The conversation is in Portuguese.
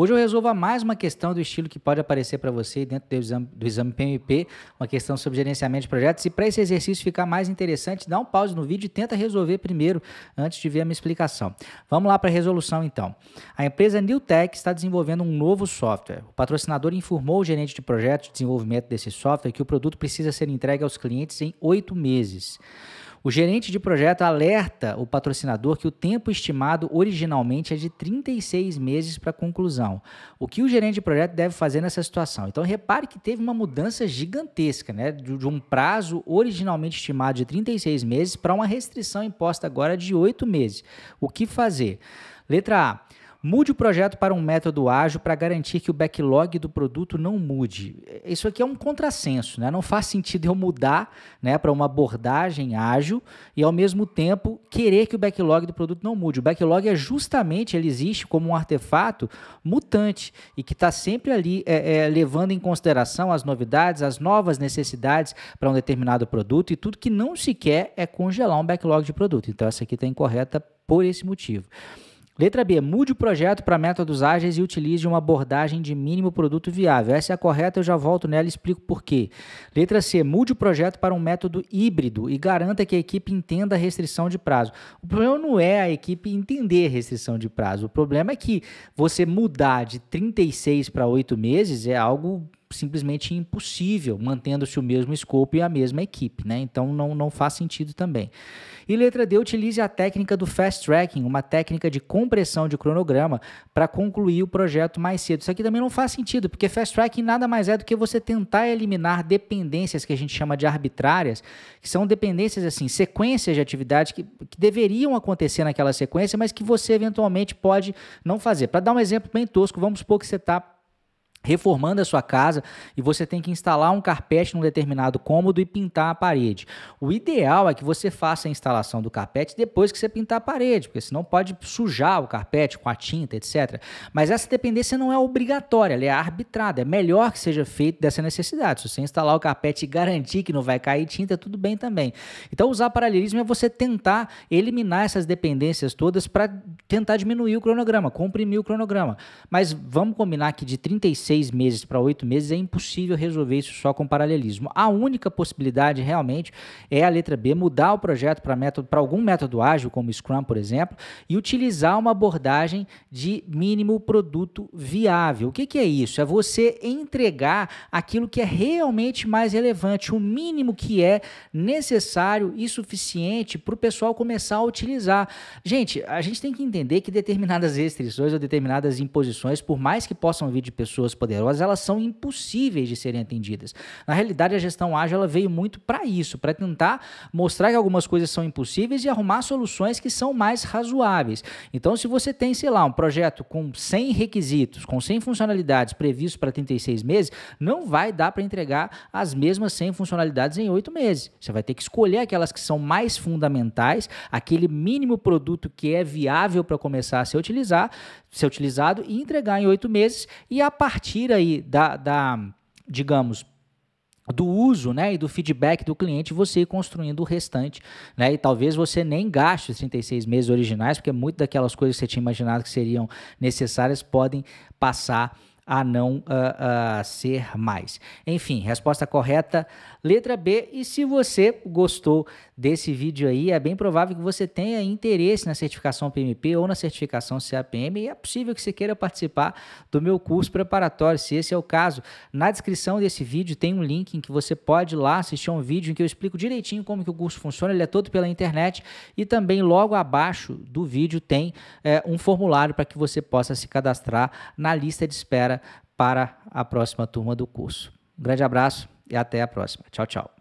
Hoje eu resolvo mais uma questão do estilo que pode aparecer para você dentro do exame, do exame PMP, uma questão sobre gerenciamento de projetos. E para esse exercício ficar mais interessante, dá um pause no vídeo e tenta resolver primeiro, antes de ver a minha explicação. Vamos lá para a resolução então. A empresa Newtek está desenvolvendo um novo software. O patrocinador informou o gerente de projetos de desenvolvimento desse software que o produto precisa ser entregue aos clientes em oito meses. O gerente de projeto alerta o patrocinador que o tempo estimado originalmente é de 36 meses para conclusão. O que o gerente de projeto deve fazer nessa situação? Então, repare que teve uma mudança gigantesca, né? De um prazo originalmente estimado de 36 meses para uma restrição imposta agora de 8 meses. O que fazer? Letra A. Mude o projeto para um método ágil para garantir que o backlog do produto não mude. Isso aqui é um contrassenso, né? Não faz sentido eu mudar né, para uma abordagem ágil e, ao mesmo tempo, querer que o backlog do produto não mude. O backlog é justamente, ele existe como um artefato mutante e que está sempre ali é, é, levando em consideração as novidades, as novas necessidades para um determinado produto e tudo que não se quer é congelar um backlog de produto. Então, essa aqui está incorreta por esse motivo. Letra B. Mude o projeto para métodos ágeis e utilize uma abordagem de mínimo produto viável. Essa é a correta, eu já volto nela e explico por quê. Letra C. Mude o projeto para um método híbrido e garanta que a equipe entenda a restrição de prazo. O problema não é a equipe entender a restrição de prazo. O problema é que você mudar de 36 para 8 meses é algo simplesmente impossível, mantendo-se o mesmo escopo e a mesma equipe, né? Então não, não faz sentido também. E letra D, utilize a técnica do fast tracking, uma técnica de compressão de cronograma para concluir o projeto mais cedo. Isso aqui também não faz sentido, porque fast tracking nada mais é do que você tentar eliminar dependências que a gente chama de arbitrárias, que são dependências assim, sequências de atividades que, que deveriam acontecer naquela sequência, mas que você eventualmente pode não fazer. Para dar um exemplo bem tosco, vamos supor que você está reformando a sua casa e você tem que instalar um carpete num determinado cômodo e pintar a parede. O ideal é que você faça a instalação do carpete depois que você pintar a parede, porque senão pode sujar o carpete com a tinta, etc. Mas essa dependência não é obrigatória, ela é arbitrada. É melhor que seja feito dessa necessidade. Se você instalar o carpete e garantir que não vai cair tinta, tudo bem também. Então usar paralelismo é você tentar eliminar essas dependências todas para tentar diminuir o cronograma, comprimir o cronograma. Mas vamos combinar que de 35 seis meses para oito meses, é impossível resolver isso só com paralelismo. A única possibilidade realmente é a letra B mudar o projeto para algum método ágil, como Scrum, por exemplo, e utilizar uma abordagem de mínimo produto viável. O que, que é isso? É você entregar aquilo que é realmente mais relevante, o mínimo que é necessário e suficiente para o pessoal começar a utilizar. Gente, a gente tem que entender que determinadas restrições ou determinadas imposições, por mais que possam vir de pessoas poderosas, elas são impossíveis de serem atendidas. Na realidade, a gestão ágil ela veio muito para isso, para tentar mostrar que algumas coisas são impossíveis e arrumar soluções que são mais razoáveis. Então, se você tem, sei lá, um projeto com 100 requisitos, com 100 funcionalidades previstos para 36 meses, não vai dar para entregar as mesmas 100 funcionalidades em 8 meses. Você vai ter que escolher aquelas que são mais fundamentais, aquele mínimo produto que é viável para começar a ser, utilizar, ser utilizado e entregar em 8 meses e a partir tira aí da, da digamos, do uso né, e do feedback do cliente, você ir construindo o restante. Né, e talvez você nem gaste os 36 meses originais, porque muitas daquelas coisas que você tinha imaginado que seriam necessárias podem passar a não uh, uh, ser mais. Enfim, resposta correta, letra B. E se você gostou desse vídeo aí, é bem provável que você tenha interesse na certificação PMP ou na certificação CAPM e é possível que você queira participar do meu curso preparatório, se esse é o caso. Na descrição desse vídeo tem um link em que você pode ir lá assistir um vídeo em que eu explico direitinho como que o curso funciona, ele é todo pela internet e também logo abaixo do vídeo tem é, um formulário para que você possa se cadastrar na lista de espera para a próxima turma do curso. Um grande abraço e até a próxima. Tchau, tchau.